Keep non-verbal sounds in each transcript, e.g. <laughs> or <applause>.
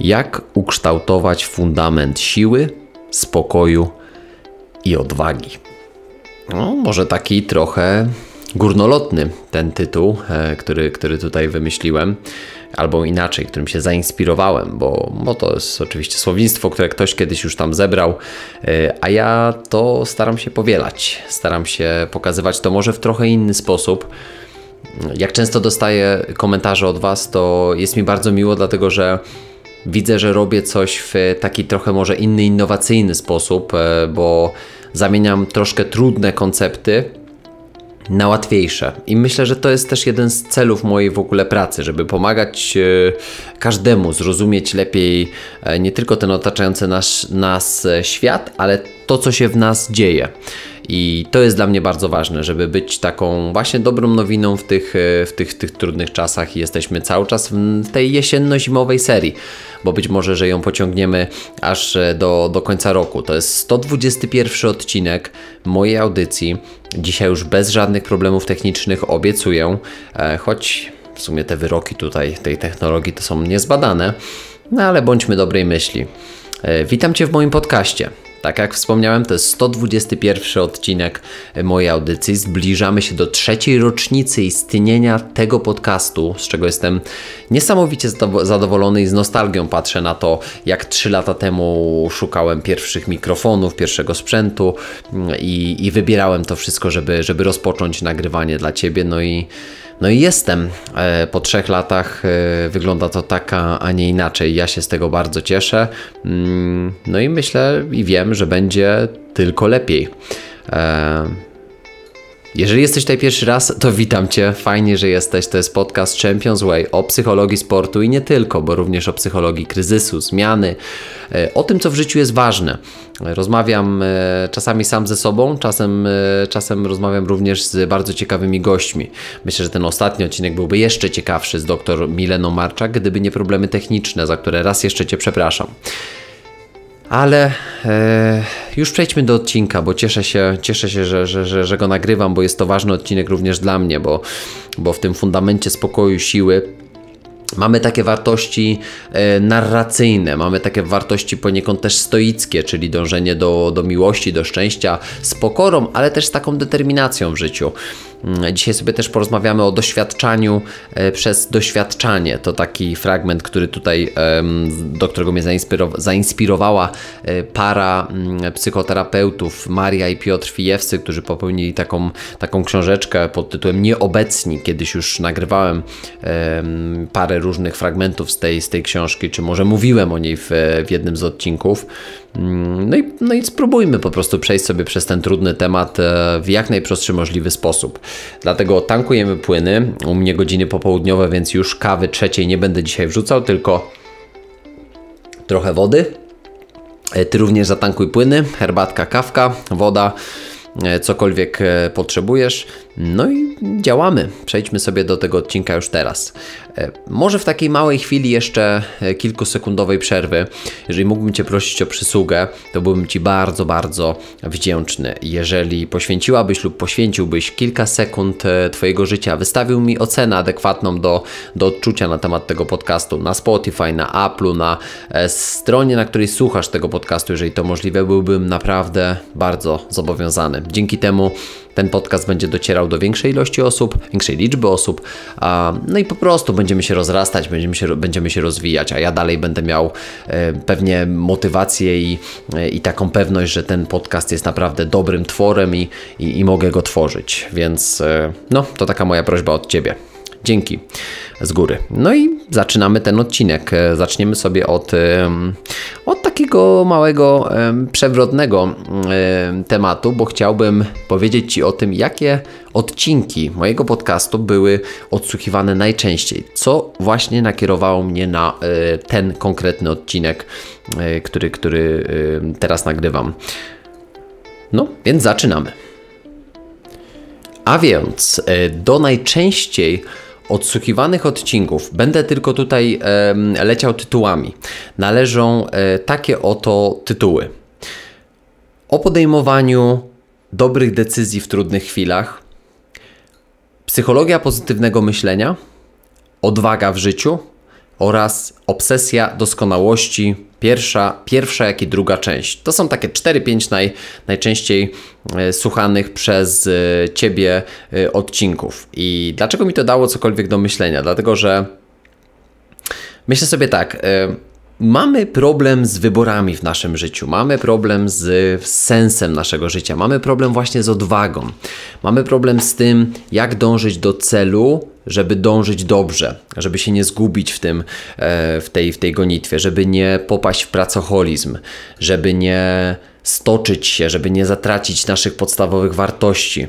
jak ukształtować fundament siły, spokoju i odwagi. No, może taki trochę górnolotny ten tytuł, e, który, który tutaj wymyśliłem, albo inaczej, którym się zainspirowałem, bo, no to jest oczywiście słownictwo, które ktoś kiedyś już tam zebrał, e, a ja to staram się powielać, staram się pokazywać to może w trochę inny sposób. Jak często dostaję komentarze od Was, to jest mi bardzo miło, dlatego że widzę, że robię coś w taki trochę może inny, innowacyjny sposób, e, bo zamieniam troszkę trudne koncepty na łatwiejsze. I myślę, że to jest też jeden z celów mojej w ogóle pracy, żeby pomagać e, każdemu zrozumieć lepiej e, nie tylko ten otaczający nas, nas świat, ale to, co się w nas dzieje. I to jest dla mnie bardzo ważne, żeby być taką właśnie dobrą nowiną w tych, e, w tych, tych trudnych czasach. I jesteśmy cały czas w tej jesienno-zimowej serii, bo być może, że ją pociągniemy aż e, do, do końca roku. To jest 121 odcinek mojej audycji. Dzisiaj już bez żadnych problemów technicznych obiecuję, e, choć w sumie te wyroki tutaj tej technologii to są niezbadane, no ale bądźmy dobrej myśli. Witam Cię w moim podcaście. Tak jak wspomniałem, to jest 121 odcinek mojej audycji. Zbliżamy się do trzeciej rocznicy istnienia tego podcastu, z czego jestem niesamowicie zadowolony i z nostalgią patrzę na to, jak 3 lata temu szukałem pierwszych mikrofonów, pierwszego sprzętu mm, i, i wybierałem to wszystko, żeby, żeby rozpocząć nagrywanie dla Ciebie. No i no i jestem. E, po trzech latach e, wygląda to tak, a nie inaczej. Ja się z tego bardzo cieszę. Mm, no i myślę i wiem, że będzie tylko lepiej. E, jeżeli jesteś tutaj pierwszy raz, to witam Cię, fajnie, że jesteś. To jest podcast Champions Way o psychologii sportu i nie tylko, bo również o psychologii kryzysu, zmiany, e, o tym, co w życiu jest ważne. Rozmawiam e, czasami sam ze sobą, czasem, e, czasem rozmawiam również z bardzo ciekawymi gośćmi. Myślę, że ten ostatni odcinek byłby jeszcze ciekawszy z dr Mileną Marczak, gdyby nie problemy techniczne, za które raz jeszcze Cię przepraszam. Ale e, już przejdźmy do odcinka, bo cieszę się, cieszę się że, że, że, że go nagrywam, bo jest to ważny odcinek również dla mnie, bo, bo w tym fundamencie spokoju, siły Mamy takie wartości e, narracyjne, mamy takie wartości poniekąd też stoickie, czyli dążenie do, do miłości, do szczęścia z pokorą, ale też z taką determinacją w życiu. Mm, dzisiaj sobie też porozmawiamy o doświadczaniu e, przez doświadczanie. To taki fragment, który tutaj, do którego mnie zainspirowała e, para mm, psychoterapeutów Maria i Piotr Fijewcy, którzy popełnili taką, taką książeczkę pod tytułem Nieobecni. Kiedyś już nagrywałem parę różnych fragmentów z tej, z tej książki, czy może mówiłem o niej w, w jednym z odcinków. Mm, no i, no i spróbujmy po prostu przejść sobie przez ten trudny temat e, w jak najprostszy możliwy sposób. Dlatego tankujemy płyny. U mnie godziny popołudniowe, więc już kawy trzeciej nie będę dzisiaj wrzucał, tylko trochę wody. E, ty również zatankuj płyny, herbatka, kawka, woda, e, cokolwiek potrzebujesz. No i działamy. Przejdźmy sobie do tego odcinka już teraz. E, może w takiej małej chwili jeszcze e, kilkusekundowej przerwy. Jeżeli mógłbym Cię prosić o przysługę, to byłbym Ci bardzo, bardzo wdzięczny. Jeżeli poświęciłabyś lub poświęciłbyś kilka sekund e, Twojego życia, wystawił mi ocenę adekwatną do, do odczucia na temat tego podcastu na Spotify, na Apple, na stronie, na której słuchasz tego podcastu, jeżeli to możliwe, byłbym naprawdę bardzo zobowiązany. Dzięki temu ten podcast będzie docierał do większej ilości osób, większej liczby osób, no i po prostu będziemy się rozrastać, będziemy się, będziemy się rozwijać, a ja dalej będę miał e, pewnie motywację i, e, i taką pewność, że ten podcast jest naprawdę dobrym tworem i, i, i mogę go tworzyć. Więc e, no, to taka moja prośba od Ciebie. Dzięki z góry. No i zaczynamy ten odcinek. E, zaczniemy sobie od, e, od takiego małego, e, przewrotnego tematu, bo chciałbym powiedzieć Ci o tym, jakie odcinki mojego podcastu były odsłuchiwane najczęściej, co właśnie nakierowało mnie na ten konkretny odcinek, który, który teraz nagrywam. No, więc zaczynamy. A więc do najczęściej odsłuchiwanych odcinków, będę tylko tutaj e, leciał tytułami, należą e, takie oto tytuły. O podejmowaniu dobrych decyzji w trudnych chwilach, psychologia pozytywnego myślenia, odwaga w życiu, oraz Obsesja Doskonałości, pierwsza, pierwsza jak i druga część. To są takie 4-5 naj, najczęściej e, słuchanych przez e, Ciebie e, odcinków. I dlaczego mi to dało cokolwiek do myślenia? Dlatego, że myślę sobie tak... Y mamy problem z wyborami w naszym życiu, mamy problem z sensem naszego życia, mamy problem właśnie z odwagą, mamy problem z tym, jak dążyć do celu, żeby dążyć dobrze, żeby się nie zgubić w, tym, e, w, tej, w tej gonitwie, żeby nie popaść w pracoholizm, żeby nie stoczyć się, żeby nie zatracić naszych podstawowych wartości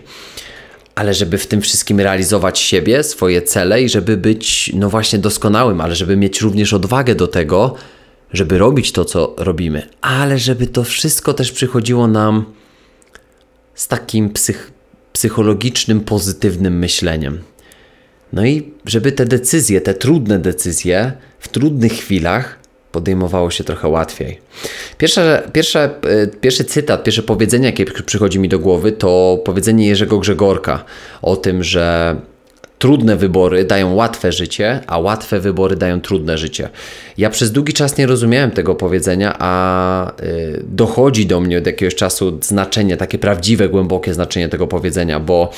ale żeby w tym wszystkim realizować siebie, swoje cele i żeby być, no właśnie, doskonałym, ale żeby mieć również odwagę do tego, żeby robić to, co robimy, ale żeby to wszystko też przychodziło nam z takim psych psychologicznym, pozytywnym myśleniem. No i żeby te decyzje, te trudne decyzje w trudnych chwilach podejmowało się trochę łatwiej. Pierwsza, pierwsza, e, pierwszy cytat, pierwsze powiedzenie, jakie przychodzi mi do głowy, to powiedzenie Jerzego Grzegorka o tym, że trudne wybory dają łatwe życie, a łatwe wybory dają trudne życie. Ja przez długi czas nie rozumiałem tego powiedzenia, a y, dochodzi do mnie od jakiegoś czasu znaczenie, takie prawdziwe, głębokie znaczenie tego powiedzenia, bo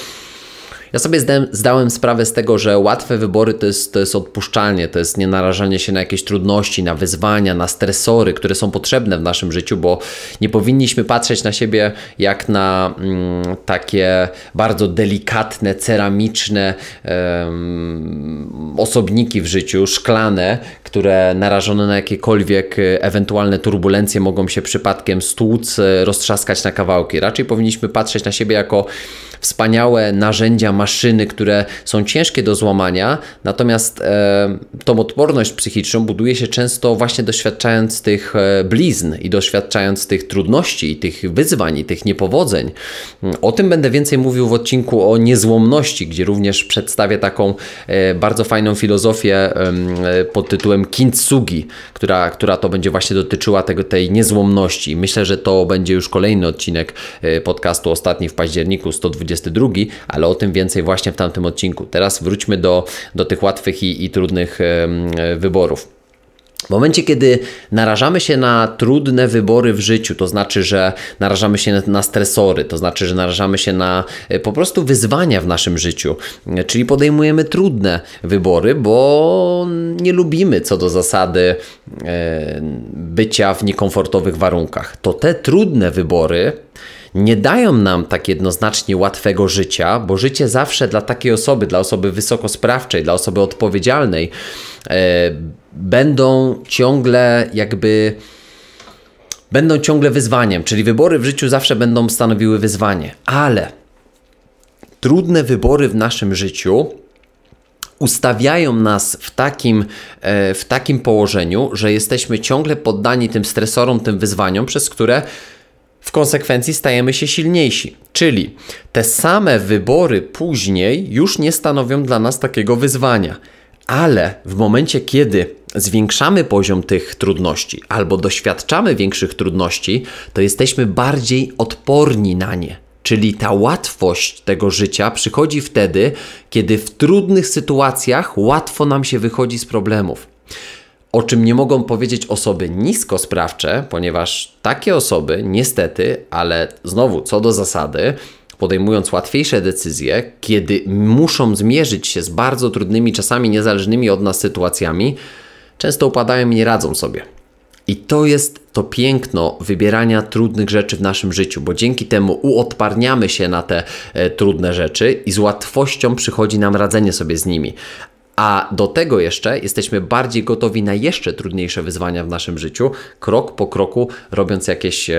ja sobie zdałem, zdałem sprawę z tego, że łatwe wybory to jest, to jest odpuszczalnie, to jest nie narażanie się na jakieś trudności, na wyzwania, na stresory, które są potrzebne w naszym życiu, bo nie powinniśmy patrzeć na siebie jak na mm, takie bardzo delikatne, ceramiczne osobniki w życiu, szklane, które narażone na jakiekolwiek ewentualne turbulencje mogą się przypadkiem stłuc, e, roztrzaskać na kawałki. Raczej powinniśmy patrzeć na siebie jako wspaniałe narzędzia maszyny, które są ciężkie do złamania, natomiast e, tą odporność psychiczną buduje się często właśnie doświadczając tych e, blizn i doświadczając tych trudności, i tych wyzwań, i tych niepowodzeń. O tym będę więcej mówił w odcinku o niezłomności, gdzie również przedstawię taką e, bardzo fajną filozofię e, pod tytułem Kintsugi, która, która to będzie właśnie dotyczyła tego, tej niezłomności. Myślę, że to będzie już kolejny odcinek e, podcastu ostatni w październiku 122, ale o tym więcej więcej właśnie w tamtym odcinku. Teraz wróćmy do, do tych łatwych i, i trudnych e, wyborów. W momencie, kiedy narażamy się na trudne wybory w życiu, to znaczy, że narażamy się na stresory, to znaczy, że narażamy się na e, po prostu wyzwania w naszym życiu, e, czyli podejmujemy trudne wybory, bo nie lubimy co do zasady bycia w niekomfortowych warunkach, to te trudne wybory nie dają nam tak jednoznacznie łatwego życia, bo życie zawsze dla takiej osoby, dla osoby wysokosprawczej, dla osoby odpowiedzialnej, e, będą ciągle jakby będą ciągle wyzwaniem, czyli wybory w życiu zawsze będą stanowiły wyzwanie, ale trudne wybory w naszym życiu ustawiają nas w takim, e, w takim położeniu, że jesteśmy ciągle poddani tym stresorom, tym wyzwaniom, przez które w konsekwencji stajemy się silniejsi. Czyli te same wybory później już nie stanowią dla nas takiego wyzwania. Ale w momencie, kiedy zwiększamy poziom tych trudności albo doświadczamy większych trudności, to jesteśmy bardziej odporni na nie. Czyli ta łatwość tego życia przychodzi wtedy, kiedy w trudnych sytuacjach łatwo nam się wychodzi z problemów o czym nie mogą powiedzieć osoby nisko sprawcze, ponieważ takie osoby niestety, ale znowu co do zasady, podejmując łatwiejsze decyzje, kiedy muszą zmierzyć się z bardzo trudnymi, czasami niezależnymi od nas sytuacjami, często upadają i nie radzą sobie. I to jest to piękno wybierania trudnych rzeczy w naszym życiu, bo dzięki temu uodparniamy się na te e, trudne rzeczy i z łatwością przychodzi nam radzenie sobie z nimi. A do tego jeszcze jesteśmy bardziej gotowi na jeszcze trudniejsze wyzwania w naszym życiu, krok po kroku, robiąc jakieś,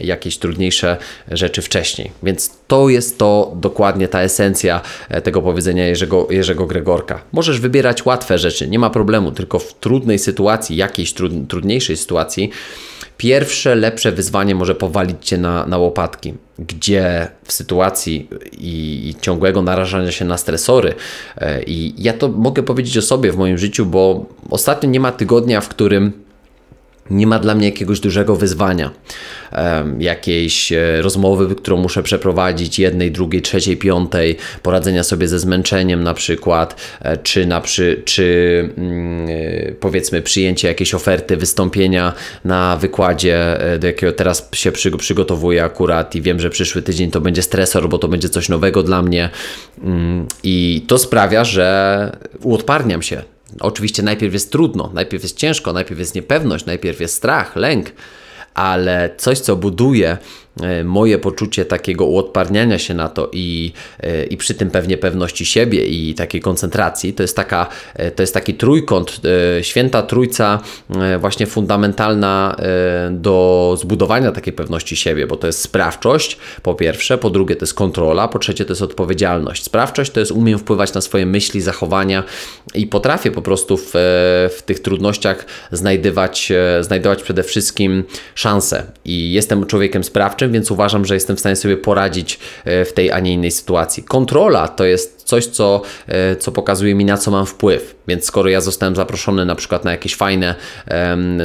jakieś trudniejsze rzeczy wcześniej. Więc to jest to dokładnie ta esencja e, tego powiedzenia Jerzego, Jerzego Gregorka. Możesz wybierać łatwe rzeczy, nie ma problemu, tylko w trudnej sytuacji, jakiejś trudniejszej sytuacji, Pierwsze lepsze wyzwanie może powalić cię na, na łopatki, gdzie w sytuacji i, i ciągłego narażania się na stresory, e, i ja to mogę powiedzieć o sobie w moim życiu, bo ostatnio nie ma tygodnia, w którym nie ma dla mnie jakiegoś dużego wyzwania, jakiejś e, rozmowy, którą muszę przeprowadzić, jednej, drugiej, trzeciej, piątej, poradzenia sobie ze zmęczeniem na przykład, e, czy, na przy, czy mm, e, powiedzmy przyjęcie jakiejś oferty, wystąpienia na wykładzie, do jakiego teraz się przygotowuję akurat i wiem, że przyszły tydzień to będzie stresor, bo to będzie coś nowego dla mnie mm, i to sprawia, że uodparniam się, Oczywiście najpierw jest trudno, najpierw jest ciężko, najpierw jest niepewność, najpierw jest strach, lęk, ale coś, co buduje E, moje poczucie takiego uodparniania się na to i, e, i przy tym pewnie pewności siebie i takiej koncentracji, to jest, taka, e, to jest taki trójkąt, święta trójca właśnie fundamentalna do zbudowania takiej pewności siebie, bo to jest sprawczość po pierwsze, po drugie to jest kontrola, po trzecie to jest odpowiedzialność. Sprawczość to jest umiem wpływać na swoje myśli, zachowania i potrafię po prostu w, w tych trudnościach znajdywać, znajdować przede wszystkim szanse i jestem człowiekiem sprawczym, więc uważam, że jestem w stanie sobie poradzić e, w tej, a nie innej sytuacji. Kontrola to jest coś, co, e, co pokazuje mi, na co mam wpływ. Więc skoro ja zostałem zaproszony na przykład na jakieś fajne,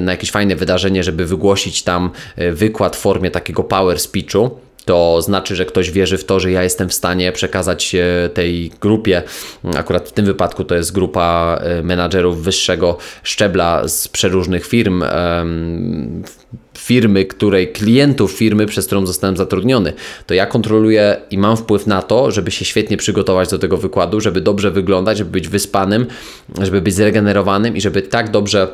na jakieś fajne wydarzenie, żeby wygłosić tam e, wykład w formie takiego power speechu, to znaczy, że ktoś wierzy w to, że ja jestem w stanie przekazać tej grupie, akurat w tym wypadku to jest grupa menadżerów wyższego szczebla z przeróżnych firm, firmy, której klientów firmy, przez którą zostałem zatrudniony, to ja kontroluję i mam wpływ na to, żeby się świetnie przygotować do tego wykładu, żeby dobrze wyglądać, żeby być wyspanym, żeby być zregenerowanym i żeby tak dobrze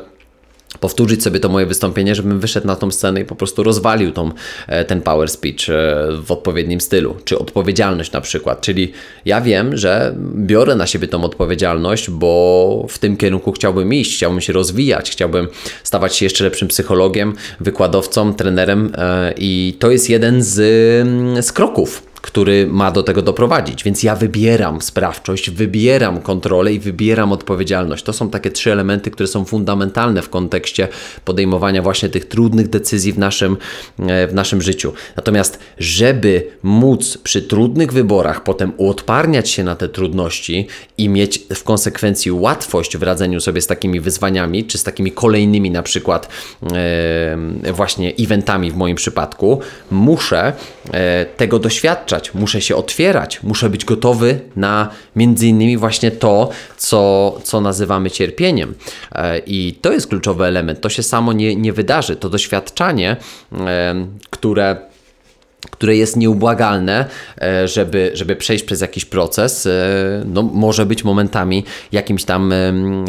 powtórzyć sobie to moje wystąpienie, żebym wyszedł na tą scenę i po prostu rozwalił tą, e, ten power speech e, w odpowiednim stylu, czy odpowiedzialność na przykład. Czyli ja wiem, że biorę na siebie tą odpowiedzialność, bo w tym kierunku chciałbym iść, chciałbym się rozwijać, chciałbym stawać się jeszcze lepszym psychologiem, wykładowcą, trenerem e, i to jest jeden z, mm, z kroków który ma do tego doprowadzić. Więc ja wybieram sprawczość, wybieram kontrolę i wybieram odpowiedzialność. To są takie trzy elementy, które są fundamentalne w kontekście podejmowania właśnie tych trudnych decyzji w naszym, e, w naszym życiu. Natomiast, żeby móc przy trudnych wyborach potem uodparniać się na te trudności i mieć w konsekwencji łatwość w radzeniu sobie z takimi wyzwaniami, czy z takimi kolejnymi na przykład e, właśnie eventami w moim przypadku, muszę e, tego doświadczyć muszę się otwierać, muszę być gotowy na między innymi właśnie to, co, co nazywamy cierpieniem. E, I to jest kluczowy element. To się samo nie, nie wydarzy. To doświadczanie, które które jest nieubłagalne, e, żeby, żeby przejść przez jakiś proces, e, no, może być momentami jakimś tam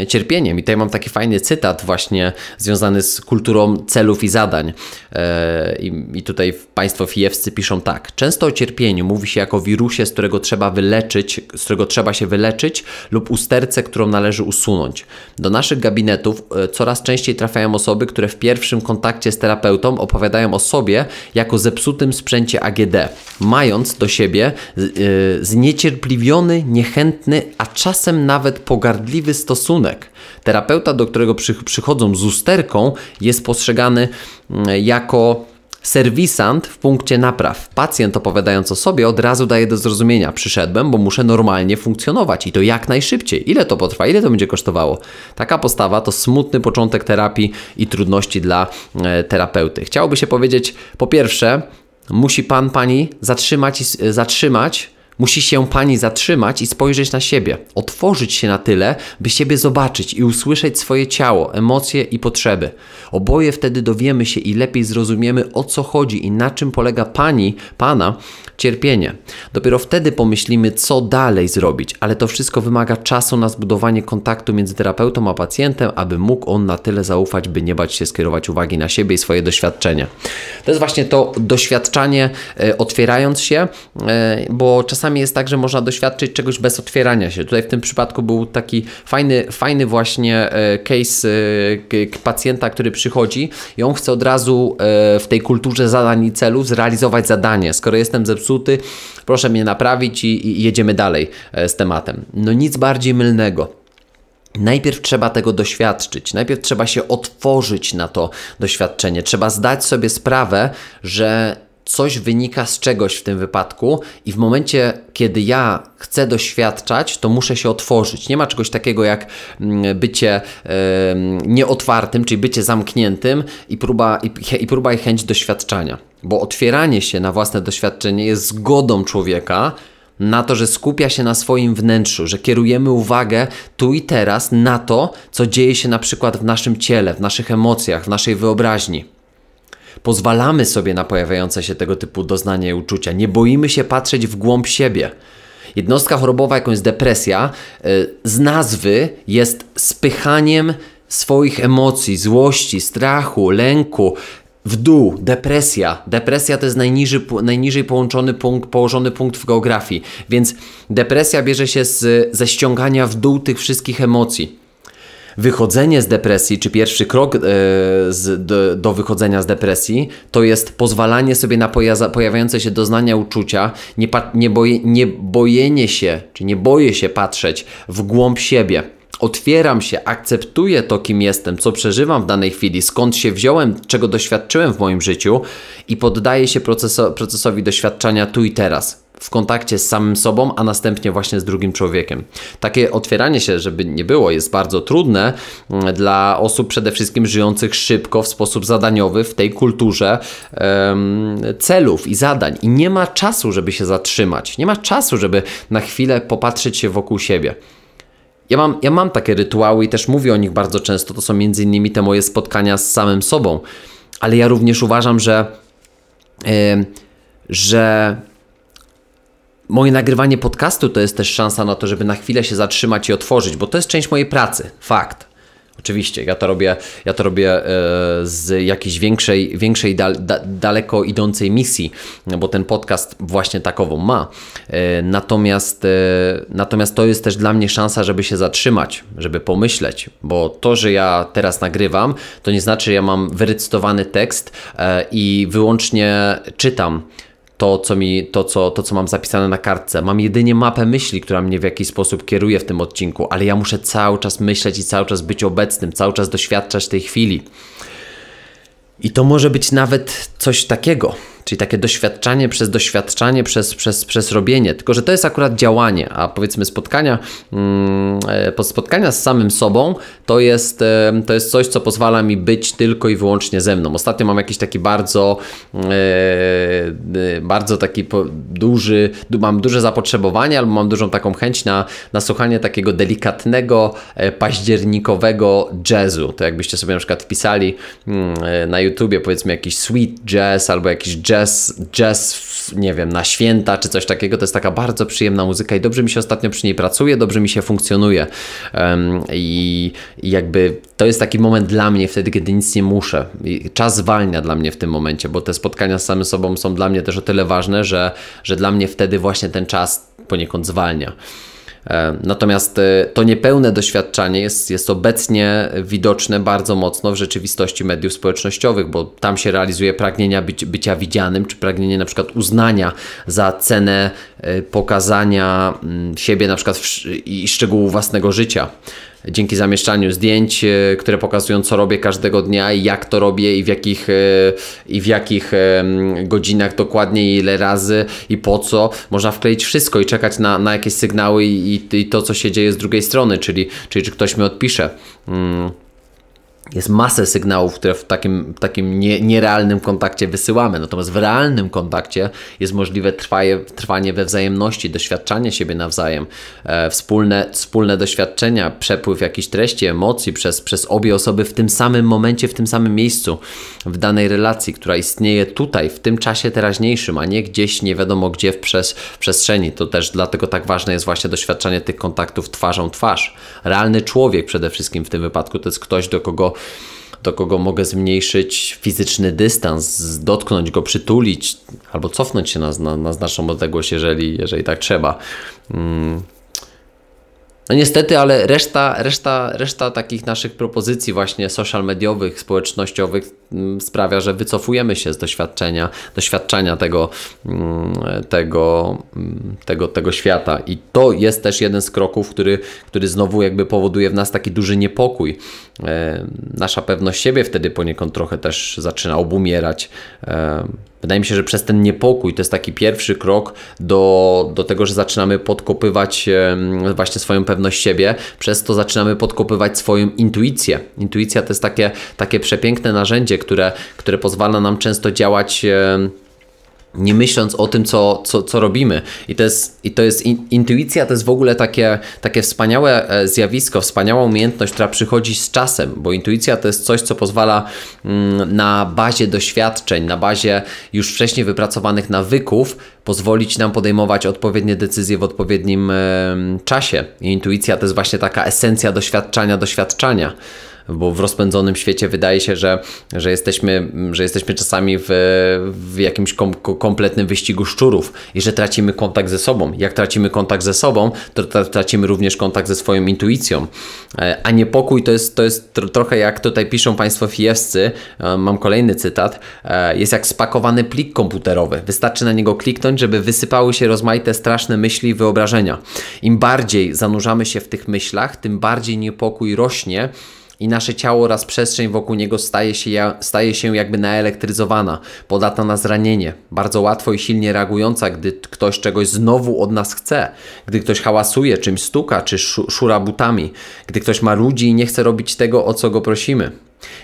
cierpieniem. I tutaj mam taki fajny cytat właśnie związany z kulturą celów i zadań. E, I, i tutaj państwo fijewscy piszą tak. Często o cierpieniu mówi się jako wirusie, z którego trzeba wyleczyć, z którego trzeba się wyleczyć lub usterce, którą należy usunąć. Do naszych gabinetów coraz częściej trafiają osoby, które w pierwszym kontakcie z terapeutą opowiadają o sobie jako zepsutym sprzęcie sprzęcie AGD, mając do siebie y, y, zniecierpliwiony, niechętny, a czasem nawet pogardliwy stosunek. Terapeuta, do którego przychodzą z usterką, jest postrzegany y, jako Serwisant w punkcie napraw. Pacjent opowiadając o sobie od razu daje do zrozumienia: przyszedłem, bo muszę normalnie funkcjonować i to jak najszybciej. Ile to potrwa, ile to będzie kosztowało? Taka postawa to smutny początek terapii i trudności dla e, terapeuty. Chciałoby się powiedzieć, po pierwsze, musi pan, pani zatrzymać, zatrzymać, musi się pani zatrzymać i spojrzeć na siebie, otworzyć się na tyle, by siebie zobaczyć i usłyszeć swoje ciało, emocje i potrzeby. Oboje wtedy dowiemy się i lepiej zrozumiemy o co chodzi i na czym polega pani, pana cierpienie. Dopiero wtedy pomyślimy, co dalej zrobić, ale to wszystko wymaga czasu na zbudowanie kontaktu między terapeutą a pacjentem, aby mógł on na tyle zaufać, by nie bać się skierować uwagi na siebie i swoje doświadczenie. To jest właśnie to doświadczanie, e, otwierając się, e, bo czasami jest tak, że można doświadczyć czegoś bez otwierania się. Tutaj w tym przypadku był taki fajny, fajny właśnie e, case pacjenta, który przychodzi i on chce od razu w tej kulturze zadań i celów zrealizować zadanie. Skoro jestem zepsuty, zepsuty, proszę mnie naprawić i, i jedziemy dalej e, z tematem. No nic bardziej mylnego. Najpierw trzeba tego doświadczyć, najpierw trzeba się otworzyć na to doświadczenie, trzeba zdać sobie sprawę, że coś wynika z czegoś w tym wypadku, i w momencie, kiedy ja chcę doświadczać, to muszę się otworzyć. Nie ma czegoś takiego jak mm, bycie yy, nieotwartym, czyli bycie zamkniętym i próba, i, i próba i chęć doświadczania. Bo otwieranie się na własne doświadczenie jest zgodą człowieka na to, że skupia się na swoim wnętrzu, że kierujemy uwagę tu i teraz na to, co dzieje się na przykład w naszym ciele, w naszych emocjach, w naszej wyobraźni. Pozwalamy sobie na pojawiające się tego typu doznania i uczucia. Nie boimy się patrzeć w głąb siebie. Jednostka chorobowa, jaką jest depresja, y, z nazwy jest spychaniem swoich emocji, złości, strachu, lęku, w dół, depresja. Depresja to jest najniżej, najniżej połączony punkt, położony punkt w geografii, więc depresja bierze się z, ze ściągania w dół tych wszystkich emocji. Wychodzenie z depresji, czy pierwszy krok yy, z, do, do, wychodzenia z depresji, to jest pozwalanie sobie na pojawiające się doznania uczucia, nie, nie, boje, nie bojenie się, czy nie boję się patrzeć w głąb siebie otwieram się, akceptuję to, kim jestem, co przeżywam w danej chwili, skąd się wziąłem, czego doświadczyłem w moim życiu i poddaję się proceso procesowi doświadczania tu i teraz w kontakcie z samym sobą, a następnie właśnie z drugim człowiekiem. Takie otwieranie się, żeby nie było, jest bardzo trudne mm, dla osób przede wszystkim żyjących szybko, w sposób zadaniowy, w tej kulturze um, celów i zadań. I nie ma czasu, żeby się zatrzymać, nie ma czasu, żeby na chwilę popatrzeć się wokół siebie. Ja mam, ja mam takie rytuały i też mówię o nich bardzo często. To są między innymi te moje spotkania z samym sobą. Ale ja również uważam, że, yy, że moje nagrywanie podcastu to jest też szansa na to, żeby na chwilę się zatrzymać i otworzyć, bo to jest część mojej pracy. Fakt. Oczywiście, ja to robię, ja to robię e, z jakiejś większej, większej dal, da, daleko idącej misji, bo ten podcast właśnie takową ma. E, natomiast, e, natomiast to jest też dla mnie szansa, żeby się zatrzymać, żeby pomyśleć, bo to, że ja teraz nagrywam, to nie znaczy, że ja mam wyrecytowany tekst i wyłącznie czytam to, co, mi, to, co, to, co mam zapisane na kartce. Mam jedynie mapę myśli, która mnie w jakiś sposób kieruje w tym odcinku, ale ja muszę cały czas myśleć i cały czas być obecnym, cały czas doświadczać tej chwili. I to może być nawet coś takiego, Czyli takie doświadczanie przez doświadczanie, przez, przez, przez robienie. Tylko, że to jest akurat działanie, a powiedzmy spotkania, yy, spotkania z samym sobą to jest, yy, to jest coś, co pozwala mi być tylko i wyłącznie ze mną. Ostatnio mam jakiś taki bardzo, yy, bardzo taki duży, du mam duże zapotrzebowanie albo mam dużą taką chęć na, na słuchanie takiego delikatnego, październikowego jazzu. To jakbyście sobie na przykład wpisali mm, na YouTubie powiedzmy jakiś sweet jazz albo jakiś jazz jazz, jazz, nie wiem, na święta czy coś takiego. To jest taka bardzo przyjemna muzyka i dobrze mi się ostatnio przy niej pracuje, dobrze mi się funkcjonuje. Um, i, i, jakby to jest taki moment dla mnie wtedy, kiedy nic nie muszę. I czas zwalnia dla mnie w tym momencie, bo te spotkania z samym sobą są dla mnie też o tyle ważne, że, że dla mnie wtedy właśnie ten czas poniekąd zwalnia. E, natomiast e, to niepełne doświadczanie jest, jest obecnie widoczne bardzo mocno w rzeczywistości mediów społecznościowych, bo tam się realizuje pragnienia być, bycia widzianym, czy pragnienie na przykład uznania za cenę e, pokazania mm, siebie na przykład w, i szczegółów własnego życia dzięki zamieszczaniu zdjęć, e, które pokazują, co robię każdego dnia i jak to robię i w jakich, e, i w jakich e, godzinach dokładnie, ile razy i po co. Można wkleić wszystko i czekać na, na jakieś sygnały i, i to, co się dzieje z drugiej strony, czyli, czyli czy ktoś mi odpisze. Hmm jest masę sygnałów, które w takim, takim nie, nierealnym kontakcie wysyłamy. Natomiast w realnym kontakcie jest możliwe trwaje, trwanie we wzajemności, doświadczanie siebie nawzajem, e, wspólne, wspólne doświadczenia, przepływ jakichś treści, emocji przez, przez obie osoby w tym samym momencie, w tym samym miejscu, w danej relacji, która istnieje tutaj, w tym czasie teraźniejszym, a nie gdzieś nie wiadomo gdzie w, przez, w przestrzeni. To też dlatego tak ważne jest właśnie doświadczanie tych kontaktów twarzą twarz. Realny człowiek przede wszystkim w tym wypadku to jest ktoś, do kogo do kogo mogę zmniejszyć fizyczny dystans, dotknąć go, przytulić albo cofnąć się na, na, na znaczną odległość, jeżeli, jeżeli tak trzeba. Mm. No niestety, ale reszta, reszta, reszta takich naszych propozycji właśnie social mediowych, społecznościowych sprawia, że wycofujemy się z doświadczenia, doświadczenia tego, tego, tego, tego świata. I to jest też jeden z kroków, który, który znowu jakby powoduje w nas taki duży niepokój. E, nasza pewność siebie wtedy poniekąd trochę też zaczyna obumierać. E, wydaje mi się, że przez ten niepokój to jest taki pierwszy krok do, do tego, że zaczynamy podkopywać e, właśnie swoją pewność siebie, przez to zaczynamy podkopywać swoją intuicję. Intuicja to jest takie, takie przepiękne narzędzie, które, które pozwala nam często działać e, nie myśląc o tym, co, co, co robimy. I to jest, i to jest in, intuicja, to jest w ogóle takie, takie wspaniałe e, zjawisko, wspaniała umiejętność, która przychodzi z czasem, bo intuicja to jest coś, co pozwala mm, na bazie doświadczeń, na bazie już wcześniej wypracowanych nawyków, pozwolić nam podejmować odpowiednie decyzje w odpowiednim y, czasie. I intuicja to jest właśnie taka esencja doświadczania, doświadczania bo w rozpędzonym świecie wydaje się, że, że, jesteśmy, że jesteśmy czasami w, w jakimś kom, kompletnym wyścigu szczurów i że tracimy kontakt ze sobą. Jak tracimy kontakt ze sobą, to tracimy również kontakt ze swoją intuicją. E, a niepokój to jest, to jest trochę jak tutaj piszą Państwo fijewscy, e, mam kolejny cytat, e, jest jak spakowany plik komputerowy. Wystarczy na niego kliknąć, żeby wysypały się rozmaite straszne myśli i wyobrażenia. Im bardziej zanurzamy się w tych myślach, tym bardziej niepokój rośnie i nasze ciało oraz przestrzeń wokół niego staje się, staje się jakby naelektryzowana, podatna na zranienie, bardzo łatwo i silnie reagująca, gdy ktoś czegoś znowu od nas chce, gdy ktoś hałasuje, czymś stuka czy szura butami, gdy ktoś ma ludzi i nie chce robić tego, o co go prosimy.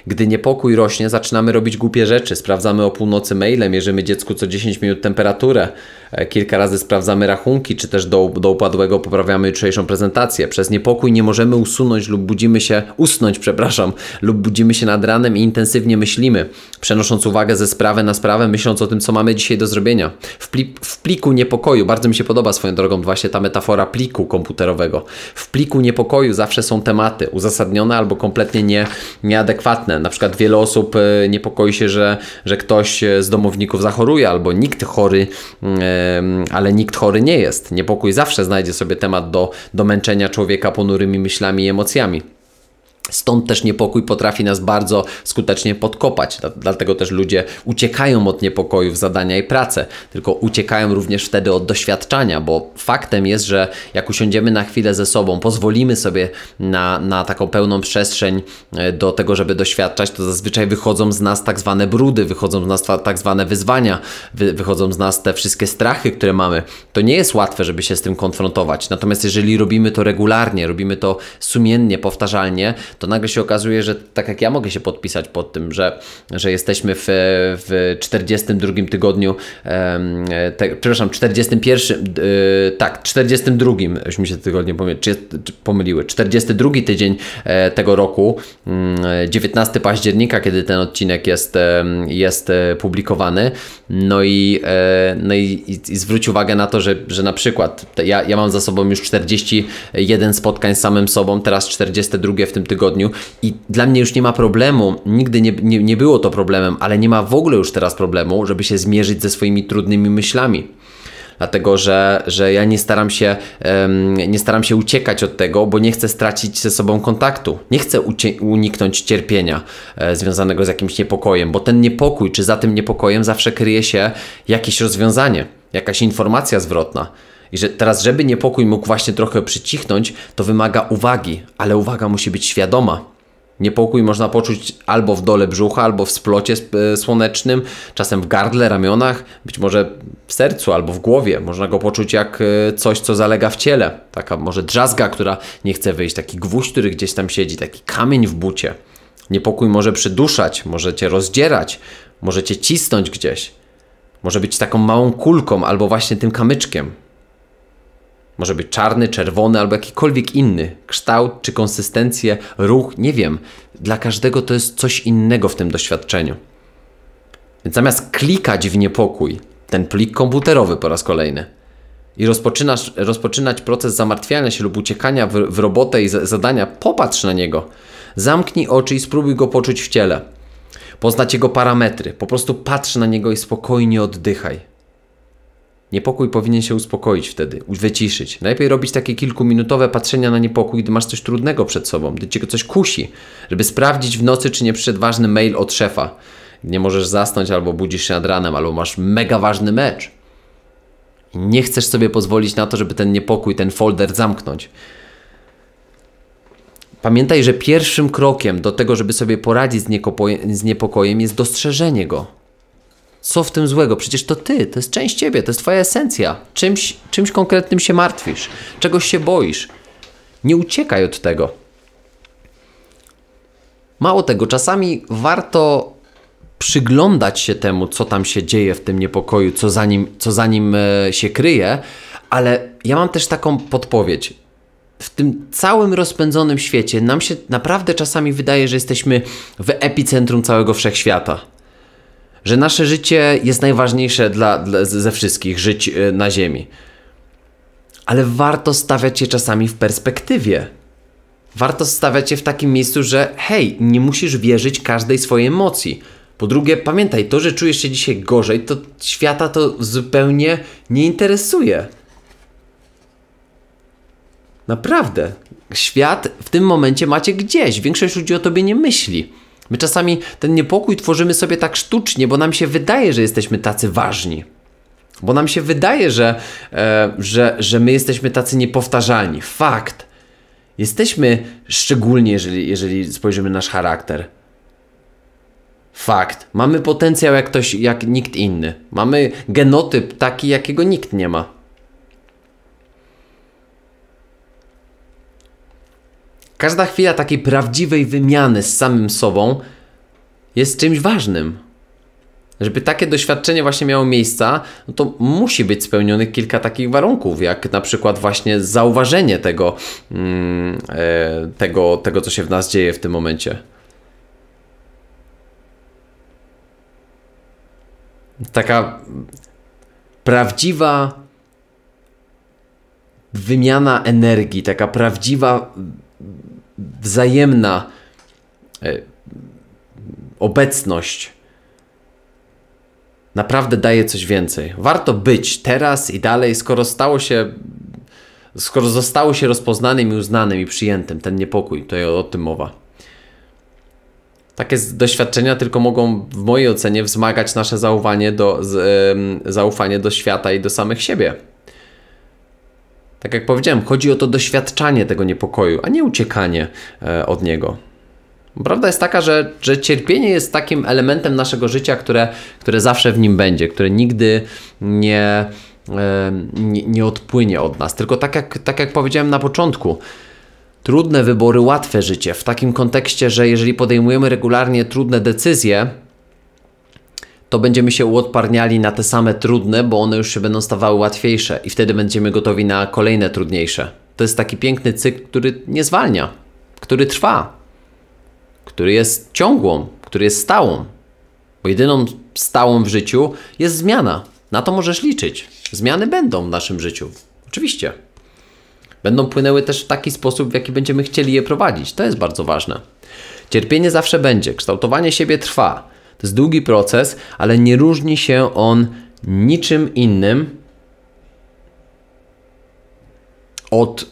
Gdy niepokój rośnie, zaczynamy robić głupie rzeczy. Sprawdzamy o północy maile, mierzymy dziecku co 10 minut temperaturę, E, kilka razy sprawdzamy rachunki, czy też do, do upadłego poprawiamy jutrzejszą prezentację. Przez niepokój nie możemy usunąć lub budzimy się, usnąć, <laughs> przepraszam, lub budzimy się nad ranem i intensywnie myślimy, przenosząc uwagę ze sprawy na sprawę, myśląc o tym, co mamy dzisiaj do zrobienia. W, pli, w pliku niepokoju, bardzo mi się podoba swoją drogą właśnie ta metafora pliku komputerowego. W pliku niepokoju zawsze są tematy uzasadnione albo kompletnie nie, nieadekwatne. Na przykład wiele osób e, niepokoi się, że, że ktoś e, z domowników zachoruje albo nikt chory ale nikt chory nie jest. Niepokój zawsze znajdzie sobie temat do, do męczenia człowieka ponurymi myślami i emocjami. Stąd też niepokój potrafi nas bardzo skutecznie podkopać. Dlatego też ludzie uciekają od niepokojów zadania i pracę, tylko uciekają również wtedy od doświadczania, bo faktem jest, że jak usiądziemy na chwilę ze sobą, pozwolimy sobie na, na taką pełną przestrzeń e, do tego, żeby doświadczać, to zazwyczaj wychodzą z nas tak zwane brudy, wychodzą z nas tak zwane wyzwania, wy, wychodzą z nas te wszystkie strachy, które mamy. To nie jest łatwe, żeby się z tym konfrontować. Natomiast jeżeli robimy to regularnie, robimy to sumiennie, powtarzalnie, to nagle się okazuje, że tak jak ja mogę się podpisać pod tym, że, że jesteśmy w, w 42 tygodniu, te, przepraszam, 41, e, tak, 42, już mi się tygodnie pomyliły, 42 tydzień e, tego roku, 19 mm, października, kiedy ten odcinek jest, jest e, publikowany, no i, no i, i, i zwróć uwagę na to, że, że na przykład ja, ja mam za sobą już 41 spotkań z samym sobą, teraz 42 w tym tygodniu, tygodniu i dla mnie już nie ma problemu, nigdy nie, nie, nie było to problemem, ale nie ma w ogóle już teraz problemu, żeby się zmierzyć ze swoimi trudnymi myślami dlatego że, że ja nie staram, się, um, nie staram się uciekać od tego, bo nie chcę stracić ze sobą kontaktu. Nie chcę uniknąć cierpienia e, związanego z jakimś niepokojem, bo ten niepokój czy za tym niepokojem zawsze kryje się jakieś rozwiązanie, jakaś informacja zwrotna. I że teraz, żeby niepokój mógł właśnie trochę przycichnąć, to wymaga uwagi, ale uwaga musi być świadoma. Niepokój można poczuć albo w dole brzucha, albo w splocie e, słonecznym, czasem w gardle, ramionach, być może w sercu albo w głowie. Można go poczuć jak e, coś, co zalega w ciele. Taka może drzazga, która nie chce wyjść, taki gwóźdź, który gdzieś tam siedzi, taki kamień w bucie. Niepokój może przyduszać, może cię rozdzierać, może cię cisnąć gdzieś. Może być taką małą kulką albo właśnie tym kamyczkiem, może być czarny, czerwony albo jakikolwiek inny. Kształt czy konsystencję, ruch, nie wiem. Dla każdego to jest coś innego w tym doświadczeniu. Więc zamiast klikać w niepokój, ten plik komputerowy po raz kolejny, i rozpoczynasz, rozpoczynać proces zamartwiania się lub uciekania w, w robotę i z, zadania, popatrz na niego. Zamknij oczy i spróbuj go poczuć w ciele. Poznać jego parametry. Po prostu patrz na niego i spokojnie oddychaj. Niepokój powinien się uspokoić wtedy, wyciszyć. Najlepiej robić takie kilkuminutowe patrzenia na niepokój, gdy masz coś trudnego przed sobą, gdy cię coś kusi, żeby sprawdzić w nocy, czy nie przyszedł ważny mail od szefa. Nie możesz zasnąć, albo budzisz się nad ranem, albo masz mega ważny mecz. nie chcesz sobie pozwolić na to, żeby ten niepokój, ten folder zamknąć. Pamiętaj, że pierwszym krokiem do tego, żeby sobie poradzić z, niepokojem, jest dostrzeżenie go. Co w tym złego? Przecież to ty, to jest część ciebie, to jest twoja esencja. Czymś, czymś konkretnym się martwisz, czegoś się boisz. Nie uciekaj od tego. Mało tego, czasami warto przyglądać się temu, co tam się dzieje w tym niepokoju, co za nim, co za nim e, się kryje, ale ja mam też taką podpowiedź. W tym całym rozpędzonym świecie nam się naprawdę czasami wydaje, że jesteśmy w epicentrum całego wszechświata że nasze życie jest najważniejsze dla, dla ze wszystkich żyć y, na Ziemi. Ale warto stawiać je czasami w perspektywie. Warto stawiać je w takim miejscu, że hej, nie musisz wierzyć każdej swojej emocji. Po drugie, pamiętaj, to, że czujesz się dzisiaj gorzej, to świata to zupełnie nie interesuje. Naprawdę. Świat w tym momencie macie gdzieś. Większość ludzi o tobie nie myśli. My czasami ten niepokój tworzymy sobie tak sztucznie, bo nam się wydaje, że jesteśmy tacy ważni. Bo nam się wydaje, że, e, że, że my jesteśmy tacy niepowtarzalni. Fakt. Jesteśmy szczególnie, jeżeli, jeżeli spojrzymy na nasz charakter. Fakt. Mamy potencjał jak ktoś, jak nikt inny. Mamy genotyp taki, jakiego nikt nie ma. Każda chwila takiej prawdziwej wymiany z samym sobą jest czymś ważnym. Żeby takie doświadczenie właśnie miało miejsca, no to musi być spełnionych kilka takich warunków, jak na przykład właśnie zauważenie tego, mm, e, tego, tego co się w nas dzieje w tym momencie. Taka prawdziwa wymiana energii, taka prawdziwa wzajemna e, obecność naprawdę daje coś więcej. Warto być teraz i dalej, skoro stało się, skoro zostało się rozpoznanym i uznanym i przyjętym ten niepokój, to o tym mowa. Takie doświadczenia tylko mogą, w mojej ocenie, wzmagać nasze zaufanie do, z, zaufanie do świata i do samych siebie. Tak jak powiedziałem, chodzi o to doświadczanie tego niepokoju, a nie uciekanie e, od niego. Prawda jest taka, że, że cierpienie jest takim elementem naszego życia, które, które zawsze w nim będzie, które nigdy e, nie, nie, odpłynie od nas. Tylko tak jak, tak jak powiedziałem na początku, trudne wybory, łatwe życie, w takim kontekście, że jeżeli podejmujemy regularnie trudne decyzje, to będziemy się uodparniali na te same trudne, bo one już się będą stawały łatwiejsze i wtedy będziemy gotowi na kolejne trudniejsze. To jest taki piękny cykl, który nie zwalnia, który trwa, który jest ciągłą, który jest stałą. Bo jedyną stałą w życiu jest zmiana. Na to możesz liczyć. Zmiany będą w naszym życiu. Oczywiście. Będą płynęły też w taki sposób, w jaki będziemy chcieli je prowadzić. To jest bardzo ważne. Cierpienie zawsze będzie, kształtowanie siebie trwa. To jest długi proces, ale nie różni się on niczym innym od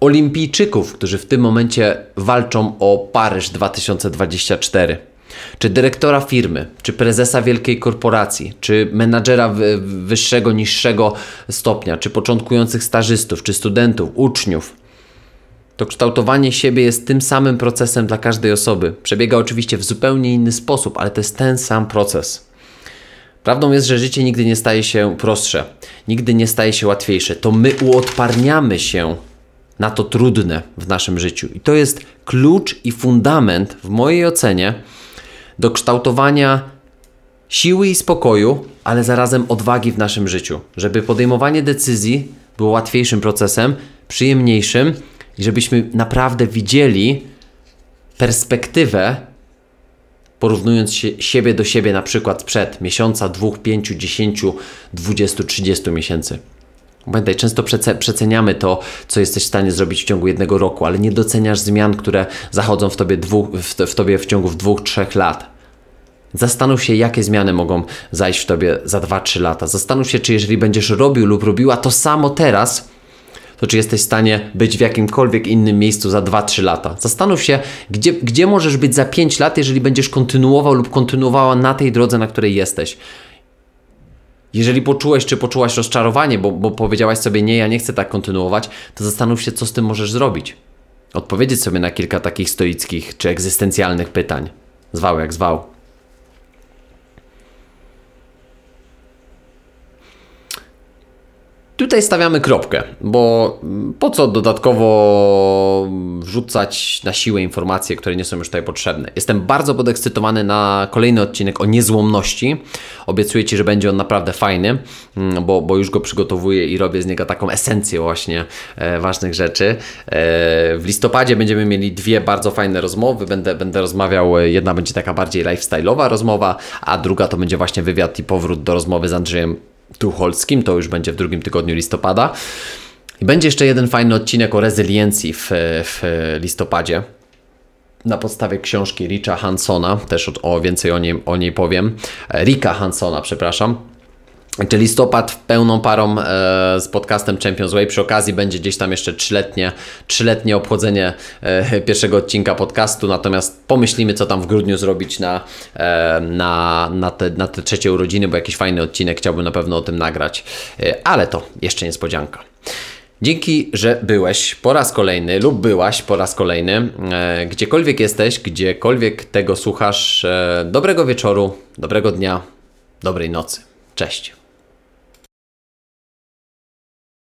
olimpijczyków, którzy w tym momencie walczą o Paryż 2024. Czy dyrektora firmy, czy prezesa wielkiej korporacji, czy menadżera wyższego, niższego stopnia, czy początkujących stażystów, czy studentów, uczniów to kształtowanie siebie jest tym samym procesem dla każdej osoby. Przebiega oczywiście w zupełnie inny sposób, ale to jest ten sam proces. Prawdą jest, że życie nigdy nie staje się prostsze, nigdy nie staje się łatwiejsze. To my uodparniamy się na to trudne w naszym życiu. I to jest klucz i fundament, w mojej ocenie, do kształtowania siły i spokoju, ale zarazem odwagi w naszym życiu, żeby podejmowanie decyzji było łatwiejszym procesem, przyjemniejszym i żebyśmy naprawdę widzieli perspektywę, porównując się, siebie do siebie na przykład przed miesiąca, dwóch, pięciu, dziesięciu, dwudziestu, trzydziestu miesięcy. Pamiętaj, często przeceniamy to, co jesteś w stanie zrobić w ciągu jednego roku, ale nie doceniasz zmian, które zachodzą w tobie, w, w, tobie w ciągu dwóch, trzech lat. Zastanów się, jakie zmiany mogą zajść w tobie za 2-3 lata. Zastanów się, czy jeżeli będziesz robił lub robiła to samo teraz, to czy jesteś w stanie być w jakimkolwiek innym miejscu za 2-3 lata. Zastanów się, gdzie, gdzie możesz być za 5 lat, jeżeli będziesz kontynuował lub kontynuowała na tej drodze, na której jesteś. Jeżeli poczułeś czy poczułaś rozczarowanie, bo, bo powiedziałaś sobie nie, ja nie chcę tak kontynuować, to zastanów się, co z tym możesz zrobić. Odpowiedzieć sobie na kilka takich stoickich czy egzystencjalnych pytań. Zwał jak zwał. Tutaj stawiamy kropkę, bo po co dodatkowo wrzucać na siłę informacje, które nie są już tutaj potrzebne. Jestem bardzo podekscytowany na kolejny odcinek o niezłomności. Obiecuję Ci, że będzie on naprawdę fajny, mm, bo, bo już go przygotowuję i robię z niego taką esencję właśnie e, ważnych rzeczy. E, w listopadzie będziemy mieli dwie bardzo fajne rozmowy. Będę, będę rozmawiał, e, jedna będzie taka bardziej lifestyle'owa rozmowa, a druga to będzie właśnie wywiad i powrót do rozmowy z Andrzejem Tucholskim, to już będzie w drugim tygodniu listopada. I będzie jeszcze jeden fajny odcinek o rezyliencji w, w listopadzie na podstawie książki Richa Hansona, też o, o więcej o niej, o niej powiem. E, Rika Hansona, przepraszam czy listopad w pełną parą e, z podcastem Champions Way. Przy okazji będzie gdzieś tam jeszcze trzyletnie, trzyletnie obchodzenie e, pierwszego odcinka podcastu, natomiast pomyślimy, co tam w grudniu zrobić na, e, na, na, te, na te trzecie urodziny, bo jakiś fajny odcinek chciałbym na pewno o tym nagrać, e, ale to jeszcze niespodzianka. Dzięki, że byłeś po raz kolejny lub byłaś po raz kolejny. E, gdziekolwiek jesteś, gdziekolwiek tego słuchasz, e, dobrego wieczoru, dobrego dnia, dobrej nocy. Cześć.